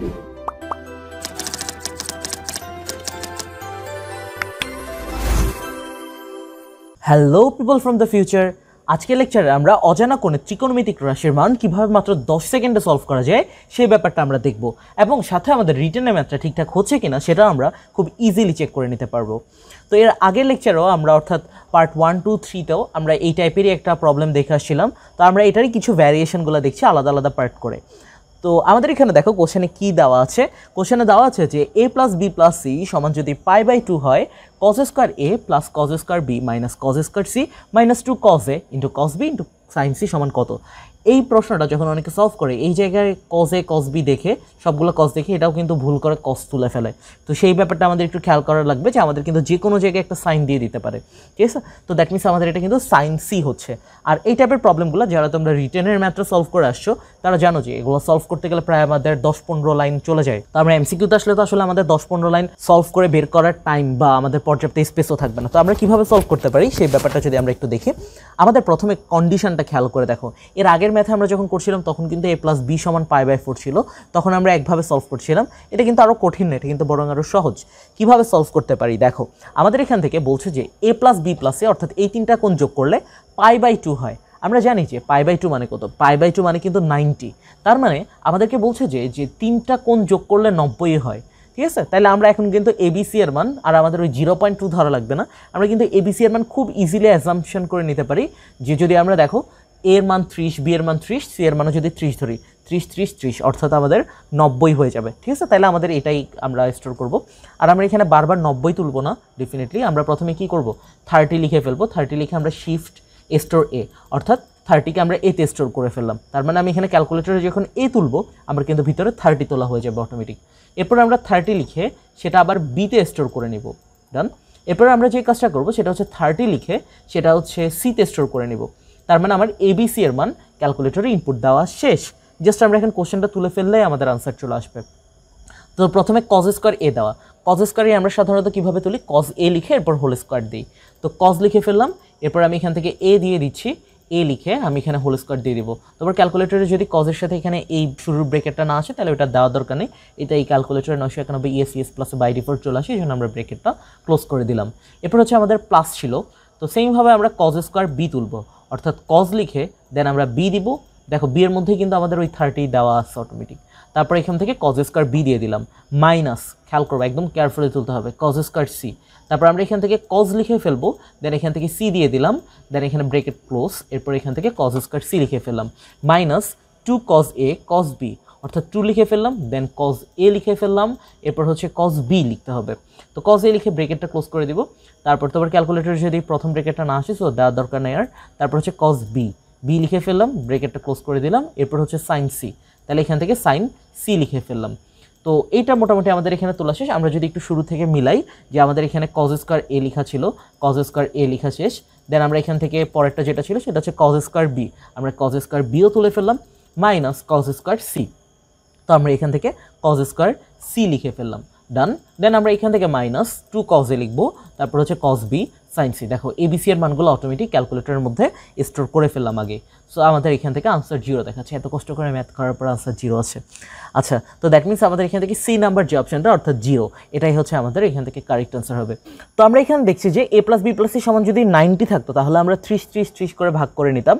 hello people from the future আজকের লেকচারে আমরা অজানা কোণে ত্রিকোণমিতিক রাশির মান কীভাবে মাত্র দশ সেকেন্ডে সলভ করা যায় সেই ব্যাপারটা আমরা দেখব এবং সাথে আমাদের রিটার্নের ম্যাথটা ঠিকঠাক হচ্ছে কিনা সেটা আমরা খুব ইজিলি চেক করে নিতে পারবো তো এর আগের লেকচারেও আমরা অর্থাৎ পার্ট ওয়ান টু থ্রিতেও আমরা এই টাইপেরই একটা প্রবলেম দেখে আসছিলাম তো আমরা এটারই কিছু ভ্যারিয়েশনগুলো দেখছি আলাদা আলাদা পার্ট করে তো আমাদের এখানে দেখো কোশ্চেনে কি দেওয়া আছে কোশ্চেনে দেওয়া আছে যে A plus B plus C সমান যদি পাই বাই টু হয় cos square A plus cos square B minus cos square C minus two cos A into cos B into sin C সমান কত এই প্রশ্নটা যখন অনেকে সলভ করে এই জায়গায় কজ এ কজ বি দেখে সবগুলো কজ দেখে এটাও কিন্তু ভুল করে কজ তুলে ফেলে তো সেই ব্যাপারটা আমাদের একটু খেয়াল করা লাগবে যে আমাদের কিন্তু যে কোনো জায়গায় একটা সাইন দিয়ে দিতে পারে ঠিক আছে তো দ্যাট মিনস আমাদের এটা কিন্তু সাইন সি হচ্ছে আর এই টাইপের প্রবলেমগুলো যারা তোমরা রিটেনের ম্যাথটা সলভ করে আসছো তারা জানো যে এগুলো সলভ করতে গেলে প্রায় আমাদের দশ পনেরো লাইন চলে যায় তো আমরা এমসিকিউতে আসলে তো আসলে আমাদের দশ পনেরো লাইন সলভ করে বের করার টাইম বা আমাদের পর্যাপ্ত স্পেসও থাকবে না তো আমরা কীভাবে সলভ করতে পারি সেই ব্যাপারটা যদি আমরা একটু দেখি আমাদের প্রথমে কন্ডিশনটা খেয়াল করে দেখো এর আগের ম্যাথে আমরা যখন করছিলাম তখন কিন্তু এ প্লাস বি সমান পাই বাই ফোর ছিল তখন আমরা একভাবে সলভ করছিলাম এটা কিন্তু আরও কঠিন না এটা কিন্তু বরং আরও সহজ কীভাবে সলভ করতে পারি দেখো আমাদের এখান থেকে বলছে যে এ প্লাস বি প্লাসে অর্থাৎ এই তিনটা কোন যোগ করলে পাই বাই টু হয় আমরা জানি যে পাই বাই টু মানে কত পাই বাই টু মানে কিন্তু নাইনটি তার মানে আমাদেরকে বলছে যে যে তিনটা কোন যোগ করলে নব্বই হয় ঠিক আছে তাহলে আমরা এখন কিন্তু এবিসি এর মান আর আমাদের ওই জিরো পয়েন্ট টু ধরা লাগবে না আমরা কিন্তু এবিসি এর মান খুব ইজিলি অ্যাজামশন করে নিতে পারি যে যদি আমরা দেখো এর মান ত্রিশ বি এর মান ত্রিশ সি এর মানও যদি ত্রিশ ধরি ত্রিশ ত্রিশ ত্রিশ অর্থাৎ আমাদের নব্বই হয়ে যাবে ঠিক আছে তাহলে আমাদের এটাই আমরা স্টোর করব আর আমরা এখানে বারবার নব্বই তুলব না ডেফিনেটলি আমরা প্রথমে কি করব থার্টি লিখে ফেলবো থার্টি লিখে আমরা শিফট স্টোর এ অর্থাৎ থার্টিকে আমরা এতে স্টোর করে ফেললাম তার মানে আমি এখানে ক্যালকুলেটরে যখন এ তুলব আমরা কিন্তু ভিতরে থার্টি তোলা হয়ে যাবে অটোমেটিক এরপর আমরা থার্টি লিখে সেটা আবার বিতে স্টোর করে নিব ডান এরপর আমরা যে কাজটা করব সেটা হচ্ছে থার্টি লিখে সেটা হচ্ছে সিতে স্টোর করে নিব তার মানে আমার এবিসি এর মান ক্যালকুলেটরে ইনপুট দেওয়া শেষ জাস্ট আমরা এখন কোশ্চেনটা তুলে ফেললেই আমাদের আনসার চলে আসবে তো প্রথমে কজ স্কোয়ার এ দেওয়া কজ স্কোয়ারে আমরা সাধারণত কীভাবে তুলি কজ এ লিখে এরপর হোল স্কোয়ার দিই তো কজ লিখে ফেললাম এরপর আমি এখান থেকে এ দিয়ে দিচ্ছি এ লিখে আমি এখানে হোল স্কোয়ার দিয়ে দিব তারপর ক্যালকুলেটরে যদি কজের সাথে এখানে এই শুরুর ব্রেকেটটা না আসে তাহলে ওটা দেওয়ার দরকার নেই এটা এই ক্যালকুলেটরে নশো একানব্বই ES ES plus by default চলে আসে এই জন্য আমরা ব্রেকেটটা ক্লোজ করে দিলাম এরপর হচ্ছে আমাদের প্লাস ছিল তো সেইভাবে আমরা কজ স্কোয়ার বি তুলব অর্থাৎ কজ লিখে দেন আমরা বি দিব দেখো বি এর মধ্যেই কিন্তু আমাদের ওই থার্টি দেওয়া আছে অটোমেটিক তারপর এখান থেকে কজ স্কোয়ার বি দিয়ে দিলাম মাইনাস খেয়াল করবো একদম কেয়ারফুলি তুলতে হবে কজ স্কোয়ার সি তারপর আমরা এখান থেকে কজ লিখে ফেলবো দেন এখান থেকে সি দিয়ে দিলাম দেন এখানে ব্রেকেট ক্লোজ এরপর এখান থেকে কজ স্কোয়ার সি লিখে ফেললাম minus two cos A cos B অর্থাৎ টু লিখে ফেললাম দেন কজ এ লিখে ফেললাম এরপর হচ্ছে কজ বি লিখতে হবে তো কজ এ লিখে ব্রেকেটটা ক্লোজ করে দিব তারপর তোমার আবার ক্যালকুলেটরে যদি প্রথম ব্রেকেটটা না আসে সো দেওয়ার দরকার নেই আর তারপর হচ্ছে কজ বি বি লিখে ফেললাম ব্রেকেটটা ক্লোজ করে দিলাম এরপর হচ্ছে সাইন সি তাহলে এখান থেকে সাইন সি লিখে ফেললাম তো এইটা মোটামুটি আমাদের এখানে তোলা শেষ আমরা যদি একটু শুরু থেকে মিলাই যে আমাদের এখানে কজ স্কোয়ার এ লেখা ছিল কজ স্কোয়ার এ লেখা শেষ দেন আমরা এখান থেকে পরেরটা যেটা ছিল সেটা হচ্ছে কজ স্কোয়ার বি আমরা কজ স্কোয়ার বিও তুলে ফেললাম মাইনাস কজ স্কোয়ার সি তো আমরা এখান থেকে কজ স্কোয়ার সি লিখে ফেললাম ডান দেন আমরা এখান থেকে মাইনাস টু কজে লিখবো তারপর হচ্ছে কজ বি সাইন সি দেখো বিসি এর মানগুলো অটোমেটিক ক্যালকুলেটরের মধ্যে স্টোর করে ফেললাম আগে সো আমাদের এখান থেকে আনসার জিরো দেখাচ্ছে এত কষ্ট করে ম্যাথ করার পর আনসার জিরো আছে আচ্ছা তো দ্যাট মিনস আমাদের এখান থেকে সি নাম্বার যে অপশানটা অর্থাৎ জিরো এটাই হচ্ছে আমাদের এখান থেকে কারেক্ট আনসার হবে তো আমরা এখানে দেখছি যে A plus B plus C সমান যদি নাইনটি থাকতো তাহলে আমরা ত্রিশ ত্রিশ ত্রিশ করে ভাগ করে নিতাম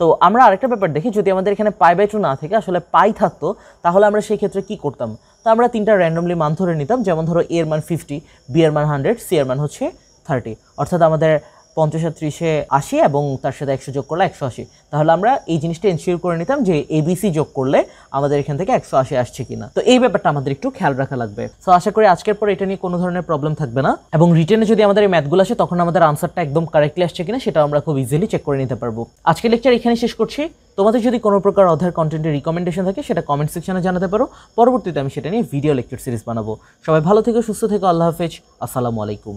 তো আমরা আরেকটা ব্যাপার দেখি যদি আমাদের এখানে পাই বাই টু না থাকে আসলে পাই থাকতো তাহলে আমরা সেই ক্ষেত্রে কী করতাম তো আমরা তিনটা র্যান্ডমলি মান ধরে নিতাম যেমন ধরো এর মান ফিফটি বি এর মান হান্ড্রেড সি এর মান হচ্ছে থার্টি অর্থাৎ আমাদের পঞ্চাশ আর ত্রিশে আশি এবং তার সাথে একশো যোগ করলে একশো আশি তাহলে আমরা এই জিনিসটা এনশিওর করে নিতাম যে এবিসি যোগ করলে আমাদের এখান থেকে একশো আশি আসছে কিনা তো এই ব্যাপারটা আমাদের একটু খেয়াল রাখা লাগবে সো আশা করি আজকের পর এটা নিয়ে কোনো ধরনের প্রবলেম থাকবে না এবং রিটেনে যদি আমাদের এই ম্যাথগুলো আসে তখন আমাদের আনসারটা একদম কারেক্টলি আসছে কিনা সেটা আমরা খুব ইজিলি চেক করে নিতে পারবো আজকের লেকচার এখানে শেষ করছি তোমাদের যদি কোনো প্রকার অধার কন্টেন্টের রিকমেন্ডেশন থাকে সেটা কমেন্ট সেকশনে জানাতে পারো পরবর্তীতে আমি সেটা নিয়ে ভিডিও লেকচার সিরিজ বানাবো সবাই ভালো থেকে সুস্থ থেকে আল্লাহ হাফেজ আসসালামু আলাইকুম